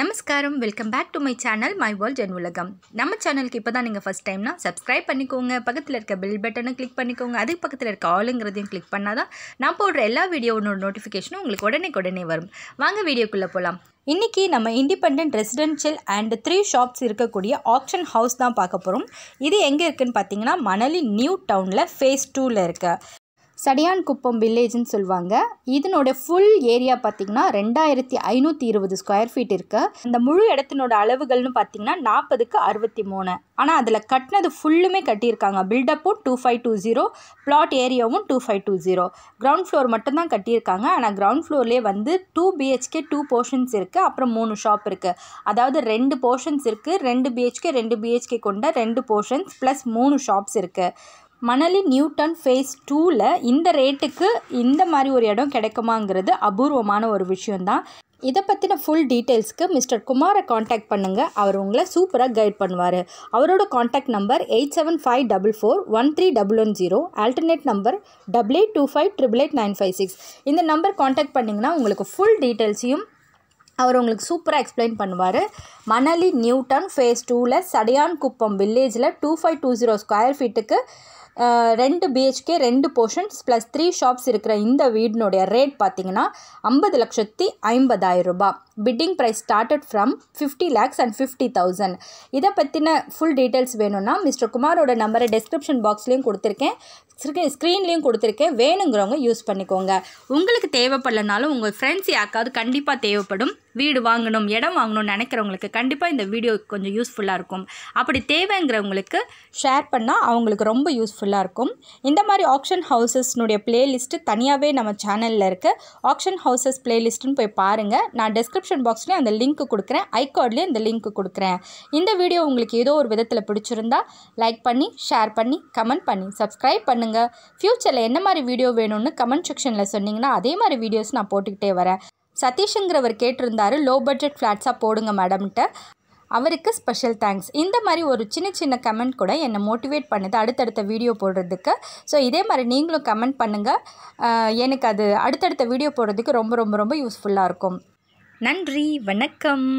நமஸ்காரம் welcome back to my channel my world gen உலகம் நம்ம சேனலுக்கு இப்போ தான் நீங்கள் ஃபஸ்ட் டைம்னா சப்ஸ்கிரைப் பண்ணிக்கோங்க பக்கத்தில் இருக்க பில் பட்டனை கிளிக் பண்ணிக்கோங்க அதுக்கு பக்கத்தில் இருக்க ஆளுங்கிறதையும் கிளிக் பண்ணால் தான் நான் போடுற எல்லா வீடியோனோட நோட்டிஃபிகேஷனும் உங்களுக்கு உடனே உடனே வரும் வாங்க வீடியோக்குள்ளே போகலாம் இன்றைக்கி நம்ம independent residential and three shops இருக்கக்கூடிய ஆக்ஷன் ஹவுஸ் தான் பார்க்க போகிறோம் இது எங்கே இருக்குதுன்னு பார்த்தீங்கன்னா மணலி நியூ டவுனில் ஃபேஸ் டூவில் இருக்குது சடியான் குப்பம் வில்லேஜ்னு சொல்லுவாங்க இதனோட ஃபுல் ஏரியா பார்த்திங்கன்னா ரெண்டாயிரத்தி ஐநூற்றி இருபது ஸ்கொயர் ஃபீட் இருக்குது இந்த முழு இடத்தினோட அளவுகள்னு பார்த்திங்கன்னா நாற்பதுக்கு அறுபத்தி மூணு ஆனால் அதில் கட்டினது ஃபுல்லுமே கட்டியிருக்காங்க பில்டப்பும் two five two zero flat ஏரியாவும் two five two zero ground floor மட்டும்தான் கட்டியிருக்காங்க ஆனால் கிரவுண்ட் ஃப்ளோர்லேயே வந்து டூ பிஹெச்கே டூ போர்ஷன்ஸ் இருக்குது அப்புறம் மூணு ஷாப் இருக்குது அதாவது ரெண்டு போர்ஷன்ஸ் இருக்குது ரெண்டு பிஹெச்கே ரெண்டு பிஹெச்கே கொண்ட ரெண்டு போர்ஷன்ஸ் ப்ளஸ் மூணு ஷாப்ஸ் இருக்குது மணலி நியூட்டன் ஃபேஸ் டூவில் இந்த ரேட்டுக்கு இந்த மாதிரி ஒரு இடம் கிடைக்குமாங்கிறது அபூர்வமான ஒரு விஷயந்தான் இதை பற்றின ஃபுல் டீட்டெயில்ஸ்க்கு மிஸ்டர் குமாரை காண்டாக்ட் பண்ணுங்கள் அவர் உங்களை சூப்பராக கைட் பண்ணுவார் அவரோட contact number eight seven five double four one three double one zero alternate number double eight two five triple eight nine five six இந்த நம்பர் காண்டாக்ட் பண்ணிங்கன்னா உங்களுக்கு ஃபுல் டீட்டெயில்ஸையும் அவர் உங்களுக்கு சூப்பராக எக்ஸ்பிளைன் பண்ணுவார் மணலி நியூட்டன் ஃபேஸ் டூவில் சடையான் குப்பம் வில்லேஜில் two five two zero square ஃபீட்டுக்கு ரெண்டு பிஹெச்கே ரெண்டு போர்ஷன்ஸ் ப்ளஸ் த்ரீ ஷாப்ஸ் இருக்கிற இந்த வீடினுடைய ரேட் பார்த்தீங்கன்னா ஐம்பது லட்சத்தி ஐம்பதாயிரம் ரூபாய் bidding price started from fifty lakhs and fifty thousand இதை பற்றின ஃபுல் டீட்டெயில்ஸ் வேணும்னா மிஸ்டர் குமாரோட நம்பரை டெஸ்கிரிப்ஷன் பாக்ஸ்லேயும் கொடுத்துருக்கேன் ஸ்க்ரீன்லேயும் கொடுத்துருக்கேன் வேணுங்கிறவங்க யூஸ் பண்ணிக்கோங்க உங்களுக்கு தேவைப்படலனாலும் உங்கள் ஃப்ரெண்ட்ஸ் யாருக்காவது கண்டிப்பாக தேவைப்படும் வீடு வாங்கணும் இடம் வாங்கணும்னு நினைக்கிறவங்களுக்கு கண்டிப்பாக இந்த வீடியோ கொஞ்சம் யூஸ்ஃபுல்லாக இருக்கும் அப்படி தேவைங்கிறவங்களுக்கு ஷேர் பண்ணால் அவங்களுக்கு ரொம்ப யூஸ்ஃபுல்லாக இருக்கும் இந்த மாதிரி ஆக்ஷன் ஹவுசஸ்னுடைய பிளேலிஸ்ட்டு தனியாகவே நம்ம சேனலில் இருக்குது ஆக்ஷன் ஹவுசஸ் பிளேலிஸ்ட்டுன்னு போய் பாருங்கள் நான் டிஸ்கிரிப்ஷன் பாக்ஸ்லேயும் அந்த லிங்க் கொடுக்குறேன் ஐகார்ட்லேயும் இந்த லிங்க் கொடுக்குறேன் இந்த வீடியோ உங்களுக்கு ஏதோ ஒரு விதத்தில் பிடிச்சிருந்தா லைக் பண்ணி ஷேர் பண்ணி கமெண்ட் பண்ணி சப்ஸ்கிரைப் பண்ணுங்கள் ஃப்யூச்சரில் என்ன மாதிரி வீடியோ வேணும்னு கமெண்ட் செக்ஷனில் சொன்னிங்கன்னா அதே மாதிரி வீடியோஸ் நான் போட்டுக்கிட்டே வரேன் சதீஷுங்கிறவர் கேட்டிருந்தாரு லோ பட்ஜெட் ஃப்ளாட்ஸாக போடுங்க மேடம்கிட்ட அவருக்கு ஸ்பெஷல் தேங்க்ஸ் இந்த மாதிரி ஒரு சின்ன சின்ன கமெண்ட் கூட என்னை மோட்டிவேட் பண்ணுது அடுத்தடுத்த வீடியோ போடுறதுக்கு ஸோ இதே மாதிரி நீங்களும் கமெண்ட் பண்ணுங்கள் எனக்கு அது அடுத்தடுத்த வீடியோ போடுறதுக்கு ரொம்ப ரொம்ப ரொம்ப யூஸ்ஃபுல்லாக இருக்கும் நன்றி வணக்கம்